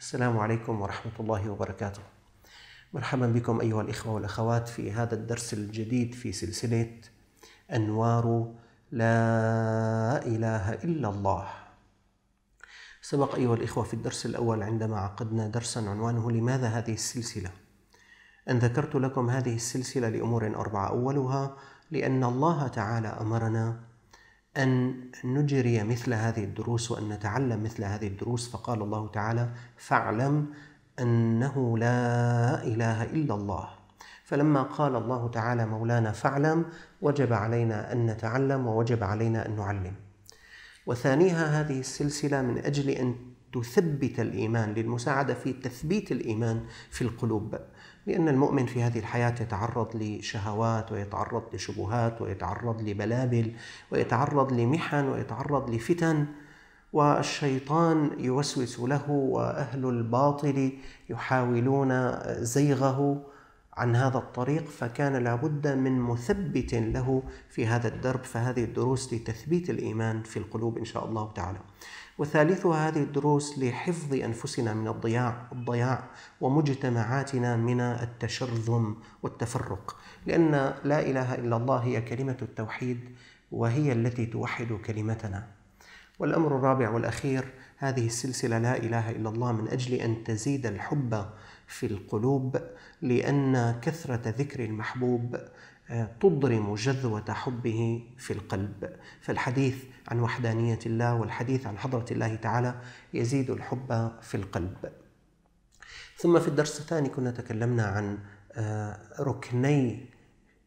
السلام عليكم ورحمة الله وبركاته. مرحبا بكم أيها الإخوة والأخوات في هذا الدرس الجديد في سلسلة أنوار لا إله إلا الله. سبق أيها الإخوة في الدرس الأول عندما عقدنا درسا عنوانه لماذا هذه السلسلة؟ أن ذكرت لكم هذه السلسلة لأمور أربعة أولها لأن الله تعالى أمرنا أن نجري مثل هذه الدروس وأن نتعلم مثل هذه الدروس فقال الله تعالى فاعلم أنه لا إله إلا الله فلما قال الله تعالى مولانا فاعلم وجب علينا أن نتعلم ووجب علينا أن نعلم وثانيها هذه السلسلة من أجل أن تثبت الإيمان للمساعدة في تثبيت الإيمان في القلوب لأن المؤمن في هذه الحياة يتعرض لشهوات ويتعرض لشبهات ويتعرض لبلابل ويتعرض لمحن ويتعرض لفتن والشيطان يوسوس له وأهل الباطل يحاولون زيغه عن هذا الطريق فكان لابد من مثبت له في هذا الدرب فهذه الدروس لتثبيت الايمان في القلوب ان شاء الله تعالى. وثالثها هذه الدروس لحفظ انفسنا من الضياع الضياع ومجتمعاتنا من التشرذم والتفرق، لان لا اله الا الله هي كلمه التوحيد وهي التي توحد كلمتنا. والامر الرابع والاخير هذه السلسله لا اله الا الله من اجل ان تزيد الحب في القلوب لأن كثرة ذكر المحبوب آه، تضرم جذوة حبه في القلب فالحديث عن وحدانية الله والحديث عن حضرة الله تعالى يزيد الحب في القلب ثم في الدرس الثاني كنا تكلمنا عن آه، ركني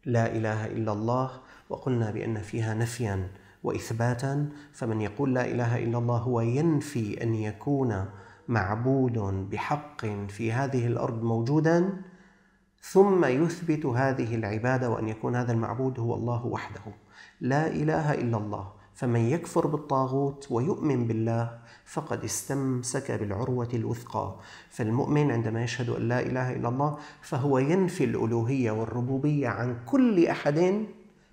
لا إله إلا الله وقلنا بأن فيها نفيا وإثباتا فمن يقول لا إله إلا الله هو ينفي أن يكون معبود بحق في هذه الارض موجودا ثم يثبت هذه العباده وان يكون هذا المعبود هو الله وحده لا اله الا الله فمن يكفر بالطاغوت ويؤمن بالله فقد استمسك بالعروه الوثقى فالمؤمن عندما يشهد ان لا اله الا الله فهو ينفي الالوهيه والربوبيه عن كل احد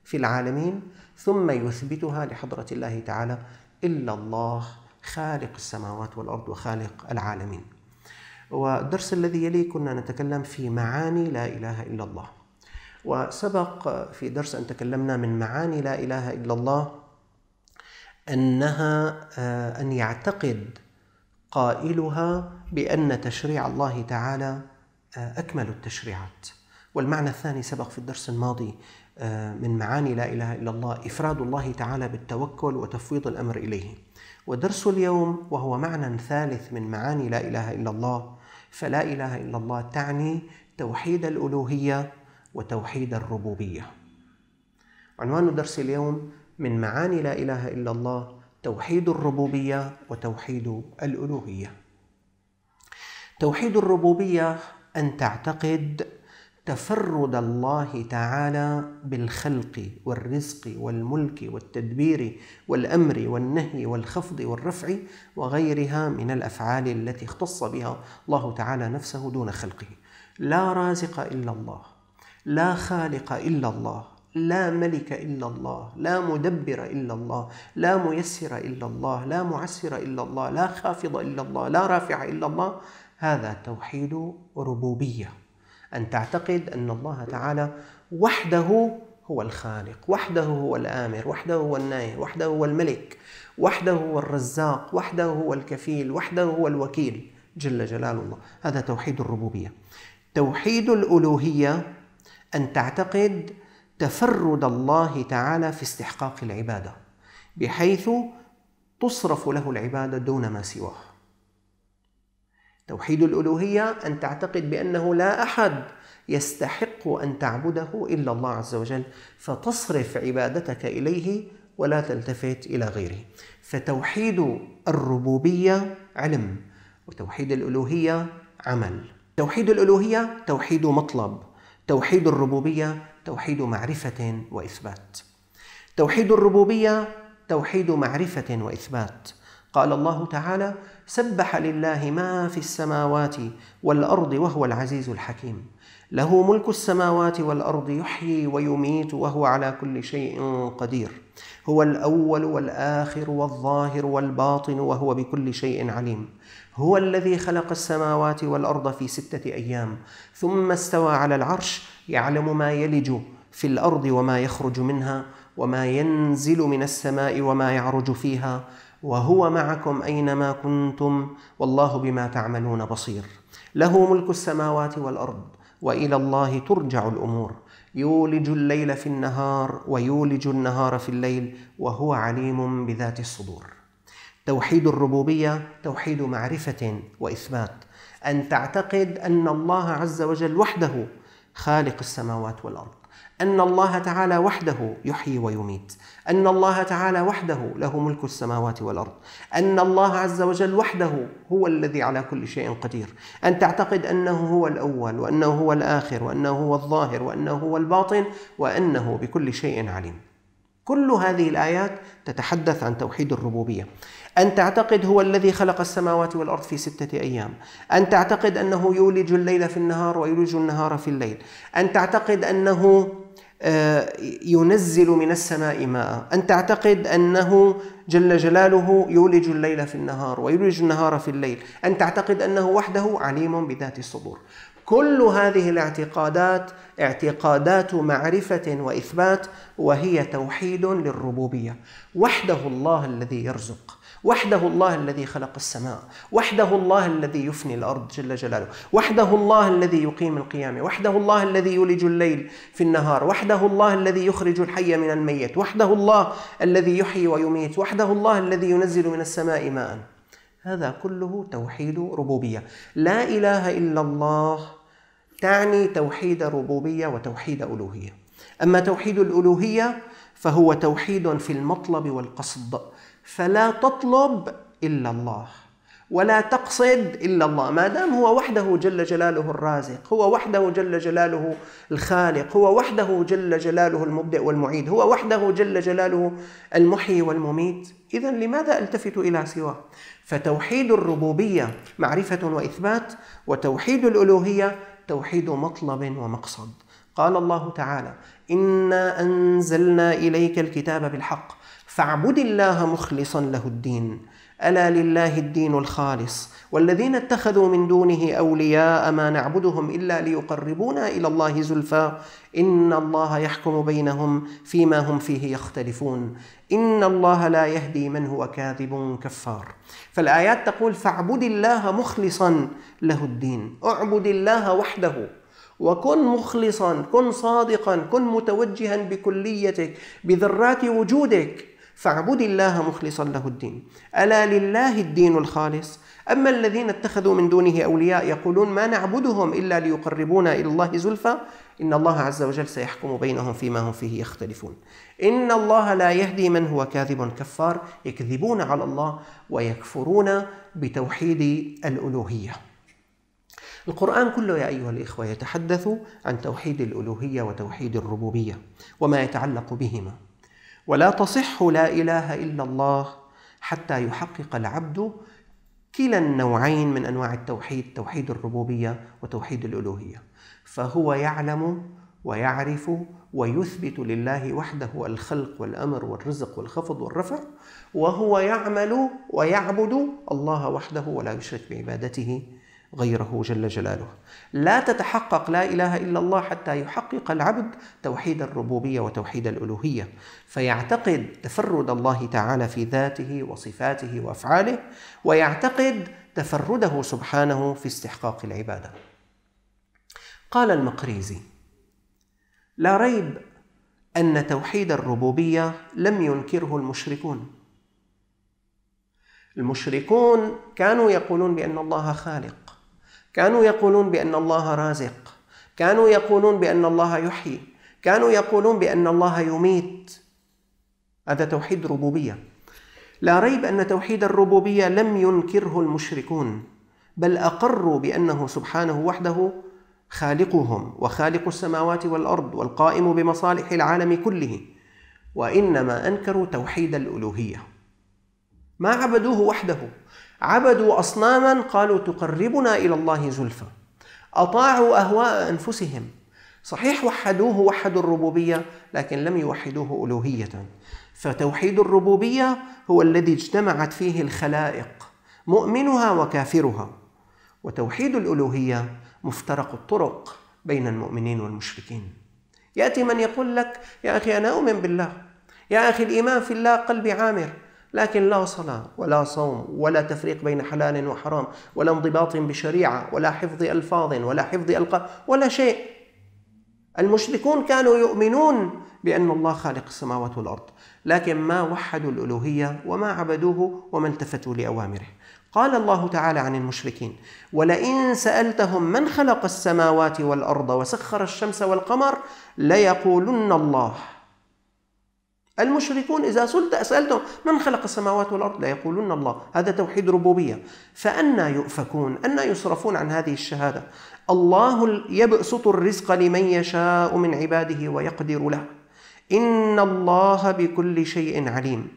في العالمين ثم يثبتها لحضره الله تعالى الا الله خالق السماوات والارض وخالق العالمين. والدرس الذي يلي كنا نتكلم في معاني لا اله الا الله. وسبق في درس ان تكلمنا من معاني لا اله الا الله انها آه، ان يعتقد قائلها بان تشريع الله تعالى آه، اكمل التشريعات. والمعنى الثاني سبق في الدرس الماضي آه، من معاني لا اله الا الله افراد الله تعالى بالتوكل وتفويض الامر اليه. ودرس اليوم وهو معنى ثالث من معاني لا اله الا الله فلا اله الا الله تعني توحيد الالوهيه وتوحيد الربوبيه عنوان درس اليوم من معاني لا اله الا الله توحيد الربوبيه وتوحيد الالوهيه توحيد الربوبيه ان تعتقد تفرد الله تعالى بالخلق والرزق والملك والتدبير والامر والنهي والخفض والرفع وغيرها من الافعال التي اختص بها الله تعالى نفسه دون خلقه لا رازق الا الله لا خالق الا الله لا ملك الا الله لا مدبر الا الله لا ميسر الا الله لا معسر الا الله لا خافض الا الله لا رافع الا الله هذا توحيد ربوبيه أن تعتقد أن الله تعالى وحده هو الخالق وحده هو الآمر وحده هو الناهي وحده هو الملك وحده هو الرزاق وحده هو الكفيل وحده هو الوكيل جل جلال الله هذا توحيد الربوبية توحيد الألوهية أن تعتقد تفرد الله تعالى في استحقاق العبادة بحيث تصرف له العبادة دون ما سواه توحيد الألوهية أن تعتقد بأنه لا أحد يستحق أن تعبده إلا الله عز وجل فتصرف عبادتك إليه ولا تلتفت إلى غيره فتوحيد الربوبية علم وتوحيد الألوهية عمل توحيد الألوهية توحيد مطلب توحيد الربوبية توحيد معرفة وإثبات توحيد الربوبية توحيد معرفة وإثبات قال الله تعالى سبح لله ما في السماوات والارض وهو العزيز الحكيم له ملك السماوات والارض يحيي ويميت وهو على كل شيء قدير هو الاول والاخر والظاهر والباطن وهو بكل شيء عليم هو الذي خلق السماوات والارض في سته ايام ثم استوى على العرش يعلم ما يلج في الارض وما يخرج منها وما ينزل من السماء وما يعرج فيها وهو معكم أينما كنتم والله بما تعملون بصير له ملك السماوات والأرض وإلى الله ترجع الأمور يولج الليل في النهار ويولج النهار في الليل وهو عليم بذات الصدور توحيد الربوبية توحيد معرفة وإثبات أن تعتقد أن الله عز وجل وحده خالق السماوات والأرض أن الله تعالى وحده يحيي ويميت، أن الله تعالى وحده له ملك السماوات والأرض، أن الله عز وجل وحده هو الذي على كل شيء قدير، أن تعتقد أنه هو الأول وأنه هو الآخر وأنه هو الظاهر وأنه هو الباطن وأنه بكل شيء عليم. كل هذه الآيات تتحدث عن توحيد الربوبية أن تعتقد هو الذي خلق السماوات والأرض في ستة أيام أن تعتقد أنه يولج الليل في النهار ويولج النهار في الليل أن تعتقد أنه آه، ينزل من السماء ماء أن تعتقد أنه جل جلاله يولج الليل في النهار ويولج النهار في الليل أن تعتقد أنه وحده عليم بذات الصدور كل هذه الاعتقادات اعتقادات معرفة وإثبات وهي توحيد للربوبية وحده الله الذي يرزق وحده الله الذي خلق السماء وحده الله الذي يفني الأرض جل جلاله وحده الله الذي يقيم القيامة وحده الله الذي يولج الليل في النهار وحده الله الذي يخرج الحي من الميت وحده الله الذي يحيي ويميت وحده الله الذي ينزل من السماء ماء هذا كله توحيد ربوبية لا إله إلا الله تعني توحيد ربوبية وتوحيد ألوهية أما توحيد الألوهية فهو توحيد في المطلب والقصد فلا تطلب إلا الله ولا تقصد إلا الله ما دام هو وحده جل جلاله الرازق هو وحده جل جلاله الخالق هو وحده جل جلاله المبدئ والمعيد هو وحده جل جلاله المحيي والمميت إذا لماذا ألتفت إلى سواه فتوحيد الربوبية معرفة وإثبات وتوحيد الألوهية توحيد مطلب ومقصد قال الله تعالى إنا أنزلنا إليك الكتاب بالحق فاعبد الله مخلصا له الدين الا لله الدين الخالص والذين اتخذوا من دونه اولياء ما نعبدهم الا ليقربونا الى الله زلفى ان الله يحكم بينهم فيما هم فيه يختلفون ان الله لا يهدي من هو كاذب كفار فالايات تقول فاعبد الله مخلصا له الدين اعبد الله وحده وكن مخلصا كن صادقا كن متوجها بكليتك بذرات وجودك فاعبد الله مخلصا له الدين ألا لله الدين الخالص أما الذين اتخذوا من دونه أولياء يقولون ما نعبدهم إلا ليقربونا إلى الله زلفى إن الله عز وجل سيحكم بينهم فيما هم فيه يختلفون إن الله لا يهدي من هو كاذب كفار يكذبون على الله ويكفرون بتوحيد الألوهية القرآن كله يا أيها الإخوة يتحدث عن توحيد الألوهية وتوحيد الربوبية وما يتعلق بهما ولا تصح لا اله الا الله حتى يحقق العبد كلا النوعين من انواع التوحيد توحيد الربوبيه وتوحيد الالوهيه فهو يعلم ويعرف ويثبت لله وحده الخلق والامر والرزق والخفض والرفع وهو يعمل ويعبد الله وحده ولا يشرك بعبادته غيره جل جلاله لا تتحقق لا اله الا الله حتى يحقق العبد توحيد الربوبيه وتوحيد الالوهيه فيعتقد تفرد الله تعالى في ذاته وصفاته وافعاله ويعتقد تفرده سبحانه في استحقاق العباده قال المقريزي لا ريب ان توحيد الربوبيه لم ينكره المشركون المشركون كانوا يقولون بان الله خالق كانوا يقولون بأن الله رازق كانوا يقولون بأن الله يحيي كانوا يقولون بأن الله يميت هذا توحيد ربوبية لا ريب أن توحيد الربوبية لم ينكره المشركون بل أقروا بأنه سبحانه وحده خالقهم وخالق السماوات والأرض والقائم بمصالح العالم كله وإنما أنكروا توحيد الألوهية ما عبدوه وحده عبدوا أصناما قالوا تقربنا إلى الله زلفى أطاعوا أهواء أنفسهم صحيح وحدوه وحدوا الربوبية لكن لم يوحدوه ألوهية فتوحيد الربوبية هو الذي اجتمعت فيه الخلائق مؤمنها وكافرها وتوحيد الألوهية مفترق الطرق بين المؤمنين والمشركين يأتي من يقول لك يا أخي أنا أؤمن بالله يا أخي الإيمان في الله قلبي عامر لكن لا صلاة ولا صوم ولا تفريق بين حلال وحرام ولا انضباط بشريعة ولا حفظ ألفاظ ولا حفظ ألقاب ولا شيء المشركون كانوا يؤمنون بأن الله خالق السماوات والأرض لكن ما وحدوا الألوهية وما عبدوه وما التفتوا لأوامره قال الله تعالى عن المشركين ولئن سألتهم من خلق السماوات والأرض وسخر الشمس والقمر ليقولن الله المشركون إذا سألتهم من خلق السماوات والأرض لا يقولون الله هذا توحيد ربوبية فأنا يؤفكون أنا يصرفون عن هذه الشهادة الله يبسط الرزق لمن يشاء من عباده ويقدر له إن الله بكل شيء عليم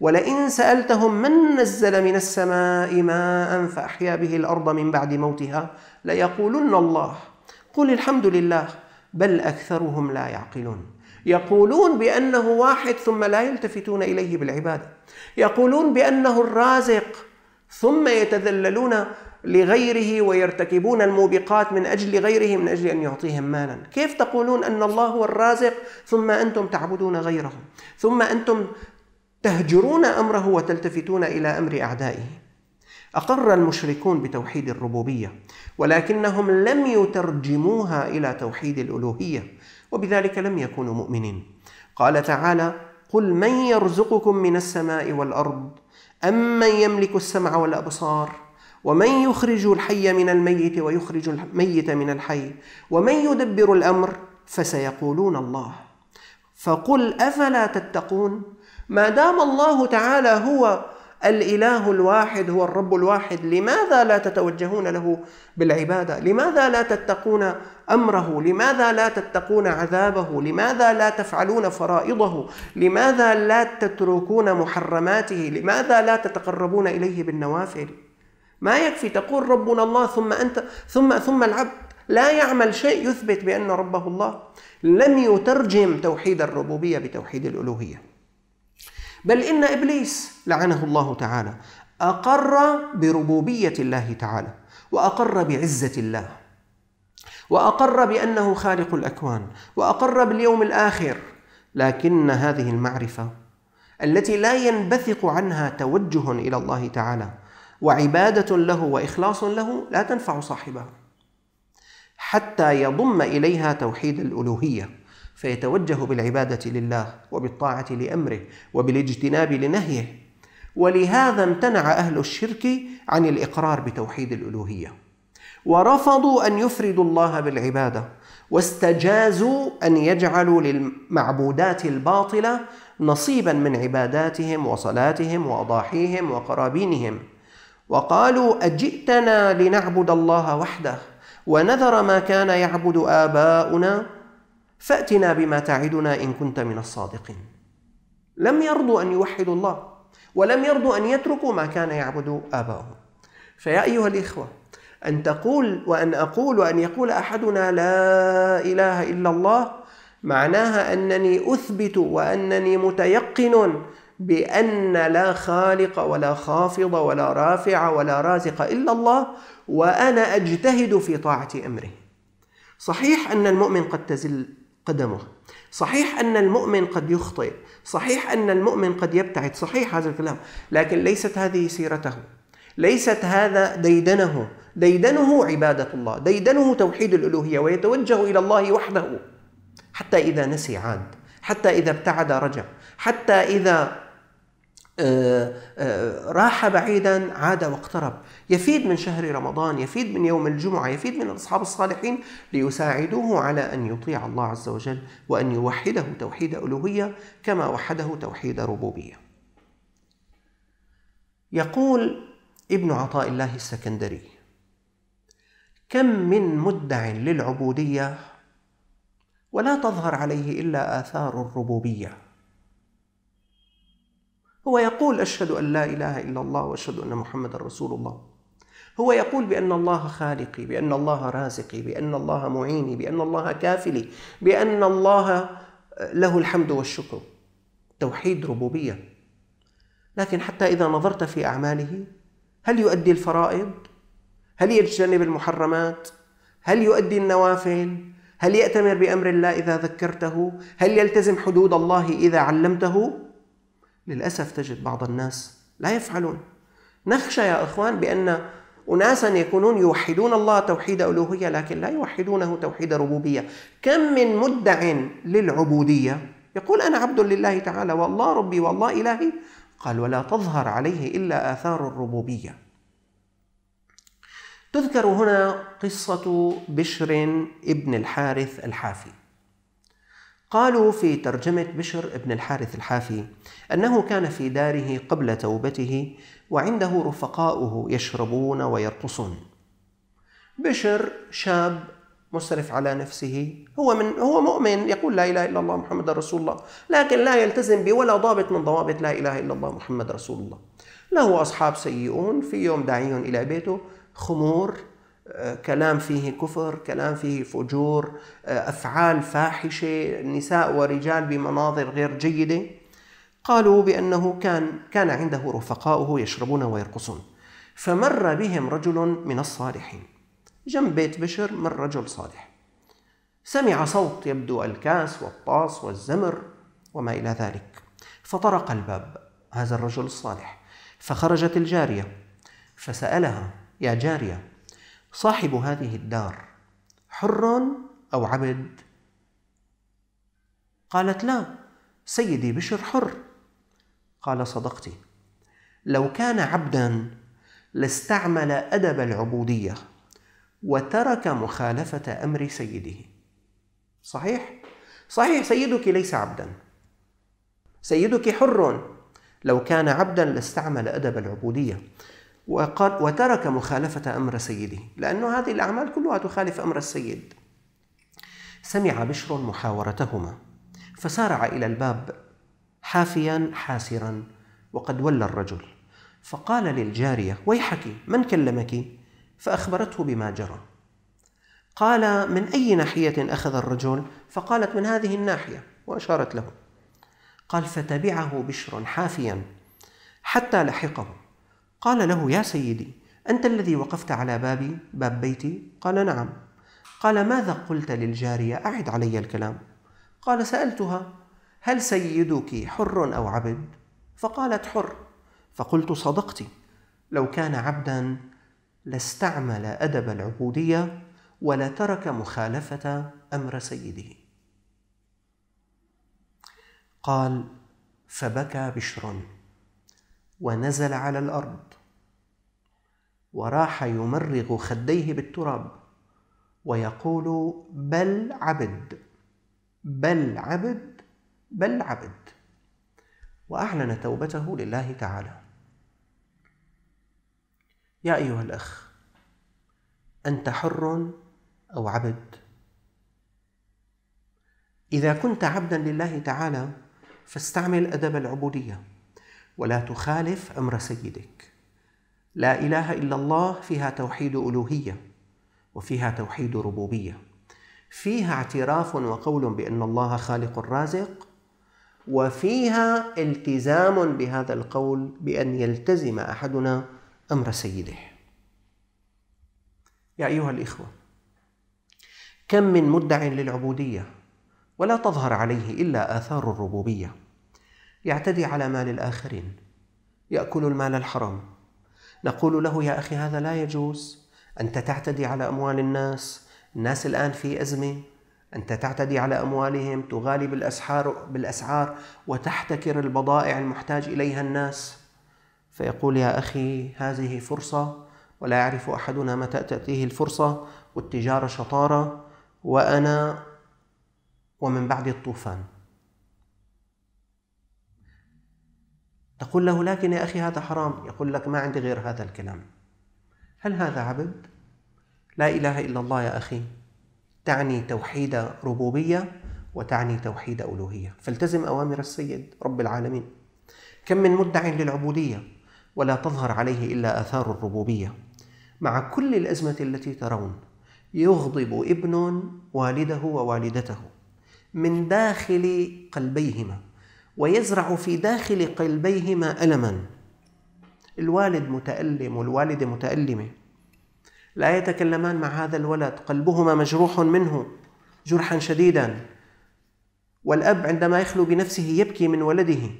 ولئن سألتهم من نزل من السماء ماء فأحيا به الأرض من بعد موتها ليقولن الله قل الحمد لله بل أكثرهم لا يعقلون يقولون بأنه واحد ثم لا يلتفتون إليه بالعبادة يقولون بأنه الرازق ثم يتذللون لغيره ويرتكبون الموبقات من أجل غيره من أجل أن يعطيهم مالا كيف تقولون أن الله هو الرازق ثم أنتم تعبدون غيره ثم أنتم تهجرون أمره وتلتفتون إلى أمر أعدائه أقر المشركون بتوحيد الربوبية ولكنهم لم يترجموها إلى توحيد الألوهية وبذلك لم يكونوا مؤمنين قال تعالى قل من يرزقكم من السماء والارض امن يملك السمع والابصار ومن يخرج الحي من الميت ويخرج الميت من الحي ومن يدبر الامر فسيقولون الله فقل افلا تتقون ما دام الله تعالى هو الاله الواحد هو الرب الواحد لماذا لا تتوجهون له بالعباده لماذا لا تتقون امره لماذا لا تتقون عذابه لماذا لا تفعلون فرائضه لماذا لا تتركون محرماته لماذا لا تتقربون اليه بالنوافل ما يكفي تقول ربنا الله ثم انت ثم ثم العبد لا يعمل شيء يثبت بان ربه الله لم يترجم توحيد الربوبيه بتوحيد الالوهيه بل إن إبليس لعنه الله تعالى أقر بربوبية الله تعالى وأقر بعزة الله وأقر بأنه خالق الأكوان وأقر باليوم الآخر لكن هذه المعرفة التي لا ينبثق عنها توجه إلى الله تعالى وعبادة له وإخلاص له لا تنفع صاحبها حتى يضم إليها توحيد الألوهية فيتوجه بالعبادة لله وبالطاعة لأمره وبالاجتناب لنهيه ولهذا امتنع أهل الشرك عن الإقرار بتوحيد الألوهية ورفضوا أن يفردوا الله بالعبادة واستجازوا أن يجعلوا للمعبودات الباطلة نصيبا من عباداتهم وصلاتهم وأضاحيهم وقرابينهم وقالوا أجئتنا لنعبد الله وحده ونذر ما كان يعبد آباؤنا فأتنا بما تعدنا إن كنت من الصادقين لم يرضوا أن يوحدوا الله ولم يرضوا أن يتركوا ما كان يعبد آباؤهم فيا أيها الإخوة أن تقول وأن أقول وأن يقول أحدنا لا إله إلا الله معناها أنني أثبت وأنني متيقن بأن لا خالق ولا خافض ولا رافع ولا رازق إلا الله وأنا أجتهد في طاعة أمره صحيح أن المؤمن قد تزل قدمه صحيح أن المؤمن قد يخطئ صحيح أن المؤمن قد يبتعد صحيح هذا الكلام لكن ليست هذه سيرته ليست هذا ديدنه ديدنه عبادة الله ديدنه توحيد الألوهية ويتوجه إلى الله وحده حتى إذا نسي عاد حتى إذا ابتعد رجع حتى إذا آه، آه، راح بعيدا عاد واقترب يفيد من شهر رمضان يفيد من يوم الجمعة يفيد من الأصحاب الصالحين ليساعدوه على أن يطيع الله عز وجل وأن يوحده توحيد ألوهية كما وحده توحيد ربوبية يقول ابن عطاء الله السكندري كم من مدع للعبودية ولا تظهر عليه إلا آثار الربوبية هو يقول أشهد أن لا إله إلا الله وأشهد أن محمد رسول الله هو يقول بأن الله خالقي بأن الله رازقي بأن الله معيني بأن الله كافلي بأن الله له الحمد والشكر توحيد ربوبية لكن حتى إذا نظرت في أعماله هل يؤدي الفرائض؟ هل يجتنب المحرمات؟ هل يؤدي النوافل؟ هل يأتمر بأمر الله إذا ذكرته؟ هل يلتزم حدود الله إذا علمته؟ للأسف تجد بعض الناس لا يفعلون نخشى يا إخوان بأن أناسا يكونون يوحدون الله توحيد ألوهية لكن لا يوحدونه توحيد ربوبية كم من مدع للعبودية يقول أنا عبد لله تعالى والله ربي والله إلهي قال ولا تظهر عليه إلا آثار الربوبية تذكر هنا قصة بشر ابن الحارث الحافي قالوا في ترجمة بشر بن الحارث الحافي أنه كان في داره قبل توبته وعنده رفقاؤه يشربون ويرقصون. بشر شاب مسرف على نفسه هو من هو مؤمن يقول لا اله الا الله محمد رسول الله لكن لا يلتزم بولا ضابط من ضوابط لا اله الا الله محمد رسول الله له اصحاب سيئون في يوم داعيهم الى بيته خمور كلام فيه كفر كلام فيه فجور آه، افعال فاحشه نساء ورجال بمناظر غير جيده قالوا بانه كان كان عنده رفقاؤه يشربون ويرقصون فمر بهم رجل من الصالحين جنب بيت بشر مر رجل صالح سمع صوت يبدو الكاس والطاس والزمر وما الى ذلك فطرق الباب هذا الرجل الصالح فخرجت الجاريه فسالها يا جاريه صاحب هذه الدار حر أو عبد؟ قالت لا سيدي بشر حر قال صدقت لو كان عبدا لاستعمل أدب العبودية وترك مخالفة أمر سيده صحيح؟ صحيح سيدك ليس عبدا سيدك حر لو كان عبدا لاستعمل أدب العبودية وقال وترك مخالفة أمر سيده لأن هذه الأعمال كلها تخالف أمر السيد سمع بشر محاورتهما فسارع إلى الباب حافيا حاسرا وقد ولى الرجل فقال للجارية ويحك من كلمك فأخبرته بما جرى قال من أي ناحية أخذ الرجل فقالت من هذه الناحية وأشارت له قال فتبعه بشر حافيا حتى لحقه قال له يا سيدي أنت الذي وقفت على بابي باب بيتي قال نعم قال ماذا قلت للجارية أعد علي الكلام قال سألتها هل سيدك حر أو عبد فقالت حر فقلت صدقت لو كان عبدا لاستعمل أدب العبودية ولترك مخالفة أمر سيده قال فبكى بشر ونزل على الارض وراح يمرغ خديه بالتراب ويقول بل عبد بل عبد بل عبد واعلن توبته لله تعالى يا ايها الاخ انت حر او عبد اذا كنت عبدا لله تعالى فاستعمل ادب العبوديه ولا تخالف امر سيدك لا اله الا الله فيها توحيد الوهيه وفيها توحيد ربوبيه فيها اعتراف وقول بان الله خالق الرازق وفيها التزام بهذا القول بان يلتزم احدنا امر سيده يا ايها الاخوه كم من مدع للعبوديه ولا تظهر عليه الا اثار الربوبيه يعتدي على مال الآخرين يأكل المال الحرام نقول له يا أخي هذا لا يجوز أنت تعتدي على أموال الناس الناس الآن في أزمة أنت تعتدي على أموالهم تغالي بالأسعار, بالأسعار وتحتكر البضائع المحتاج إليها الناس فيقول يا أخي هذه فرصة ولا يعرف أحدنا متى تأتيه الفرصة والتجارة شطارة وأنا ومن بعد الطوفان تقول له لكن يا أخي هذا حرام يقول لك ما عندي غير هذا الكلام هل هذا عبد؟ لا إله إلا الله يا أخي تعني توحيد ربوبية وتعني توحيد ألوهية فالتزم أوامر السيد رب العالمين كم من مدع للعبودية ولا تظهر عليه إلا آثار الربوبية مع كل الأزمة التي ترون يغضب ابن والده ووالدته من داخل قلبيهما ويزرع في داخل قلبيهما ألما الوالد متألم والوالدة متألمة لا يتكلمان مع هذا الولد قلبهما مجروح منه جرحا شديدا والأب عندما يخلو بنفسه يبكي من ولده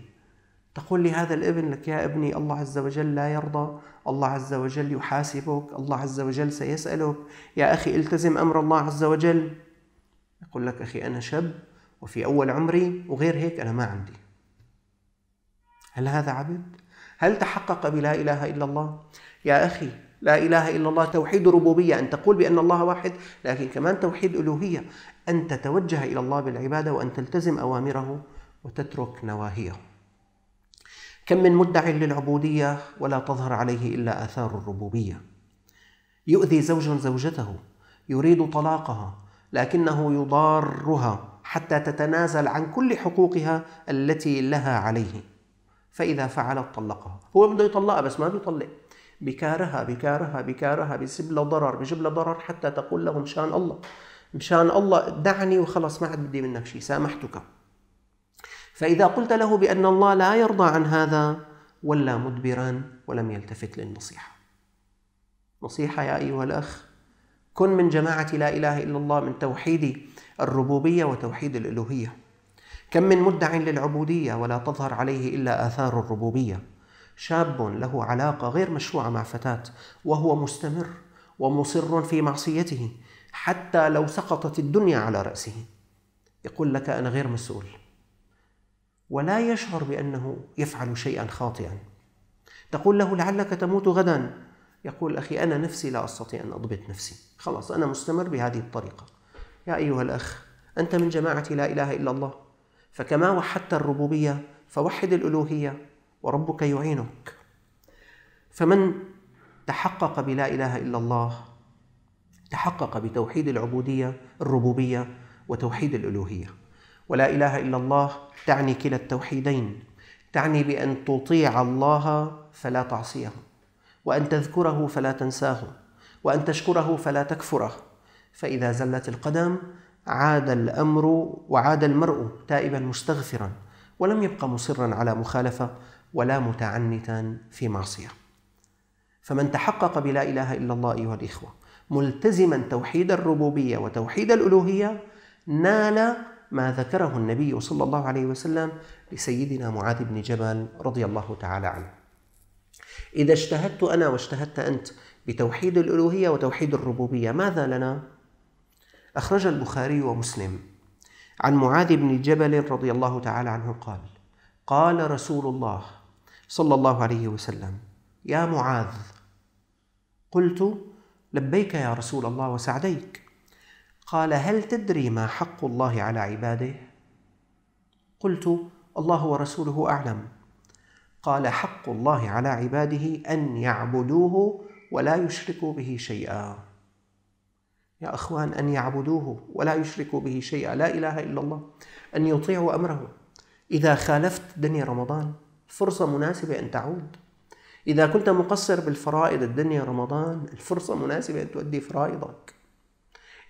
تقول لهذا الابن لك يا ابني الله عز وجل لا يرضى الله عز وجل يحاسبك الله عز وجل سيسألك يا أخي التزم أمر الله عز وجل يقول لك أخي أنا شاب وفي أول عمري وغير هيك أنا ما عندي هل هذا عبد؟ هل تحقق بلا اله الا الله؟ يا اخي لا اله الا الله توحيد ربوبيه ان تقول بان الله واحد لكن كمان توحيد الوهيه ان تتوجه الى الله بالعباده وان تلتزم اوامره وتترك نواهيه. كم من مدع للعبوديه ولا تظهر عليه الا اثار الربوبيه. يؤذي زوج زوجته يريد طلاقها لكنه يضارها حتى تتنازل عن كل حقوقها التي لها عليه فإذا فعلت طلقها هو بده يطلقها بس ما بيطلق بكارها بكارها بكارها بيسيب له ضرر بيجيب له ضرر حتى تقول له مشان الله مشان الله دعني وخلص ما عاد بدي منك شيء سامحتك فإذا قلت له بأن الله لا يرضى عن هذا ولا مدبرا ولم يلتفت للنصيحة نصيحة يا أيها الأخ كن من جماعة لا إله إلا الله من توحيد الربوبية وتوحيد الألوهية كم من مدع للعبودية ولا تظهر عليه إلا آثار الربوبية شاب له علاقة غير مشروعة مع فتاة وهو مستمر ومصر في معصيته حتى لو سقطت الدنيا على رأسه يقول لك أنا غير مسؤول ولا يشعر بأنه يفعل شيئا خاطئا تقول له لعلك تموت غدا يقول أخي أنا نفسي لا أستطيع أن أضبط نفسي خلاص أنا مستمر بهذه الطريقة يا أيها الأخ أنت من جماعة لا إله إلا الله فكما وحدت الربوبية فوحد الألوهية وربك يعينك فمن تحقق بلا إله إلا الله تحقق بتوحيد العبودية الربوبية وتوحيد الألوهية ولا إله إلا الله تعني كلا التوحيدين تعني بأن تطيع الله فلا تعصيه وأن تذكره فلا تنساه وأن تشكره فلا تكفره فإذا زلت القدم عاد الامر وعاد المرء تائبا مستغفرا ولم يبقى مصرا على مخالفه ولا متعنتا في معصيه فمن تحقق بلا اله الا الله ايها الاخوه ملتزما توحيد الربوبيه وتوحيد الالوهيه نال ما ذكره النبي صلى الله عليه وسلم لسيدنا معاذ بن جبل رضي الله تعالى عنه. اذا اجتهدت انا واجتهدت انت بتوحيد الالوهيه وتوحيد الربوبيه ماذا لنا؟ أخرج البخاري ومسلم عن معاذ بن جبل رضي الله تعالى عنه قال قال رسول الله صلى الله عليه وسلم يا معاذ قلت لبيك يا رسول الله وسعديك قال هل تدري ما حق الله على عباده قلت الله ورسوله اعلم قال حق الله على عباده ان يعبدوه ولا يشركوا به شيئا يا اخوان ان يعبدوه ولا يشركوا به شيئا لا اله الا الله ان يطيعوا امره اذا خالفت دنيا رمضان فرصه مناسبه ان تعود اذا كنت مقصر بالفرائض الدنيا رمضان الفرصه مناسبه ان تؤدي فرائضك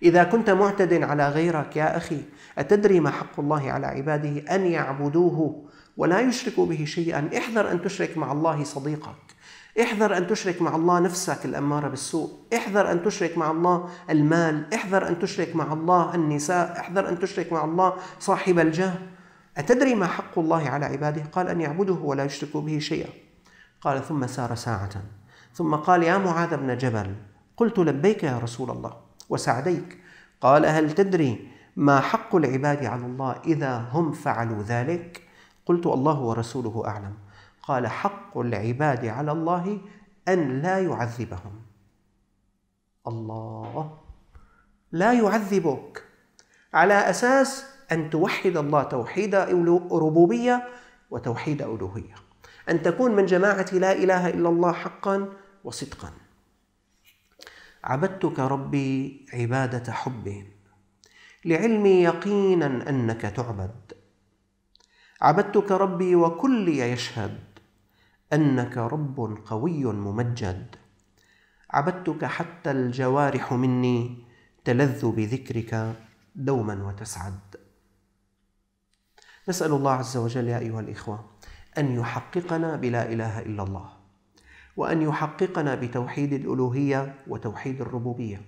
إذا كنت معتد على غيرك يا أخي أتدري ما حق الله على عباده أن يعبدوه ولا يشركوا به شيئا احذر أن تشرك مع الله صديقك احذر أن تشرك مع الله نفسك الأمارة بالسوء احذر أن تشرك مع الله المال احذر أن تشرك مع الله النساء احذر أن تشرك مع الله صاحب الجاه أتدري ما حق الله على عباده قال أن يعبده ولا يشركوا به شيئا قال ثم سار ساعة ثم قال يا معاذ بن جبل قلت لبيك يا رسول الله وسعديك قال هل تدري ما حق العباد على الله إذا هم فعلوا ذلك قلت الله ورسوله أعلم قال حق العباد على الله أن لا يعذبهم الله لا يعذبك على أساس أن توحد الله توحيد ربوبية وتوحيد ألوهية أن تكون من جماعة لا إله إلا الله حقا وصدقا عبدتك ربي عبادة حب لعلمي يقينا أنك تعبد عبدتك ربي وكلي يشهد أنك رب قوي ممجد عبدتك حتى الجوارح مني تلذ بذكرك دوما وتسعد نسأل الله عز وجل يا أيها الإخوة أن يحققنا بلا إله إلا الله وأن يحققنا بتوحيد الألوهية وتوحيد الربوبية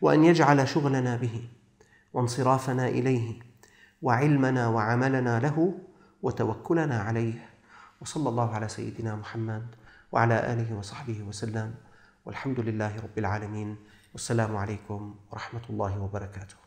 وأن يجعل شغلنا به وانصرافنا إليه وعلمنا وعملنا له وتوكلنا عليه وصلى الله على سيدنا محمد وعلى آله وصحبه وسلم والحمد لله رب العالمين والسلام عليكم ورحمة الله وبركاته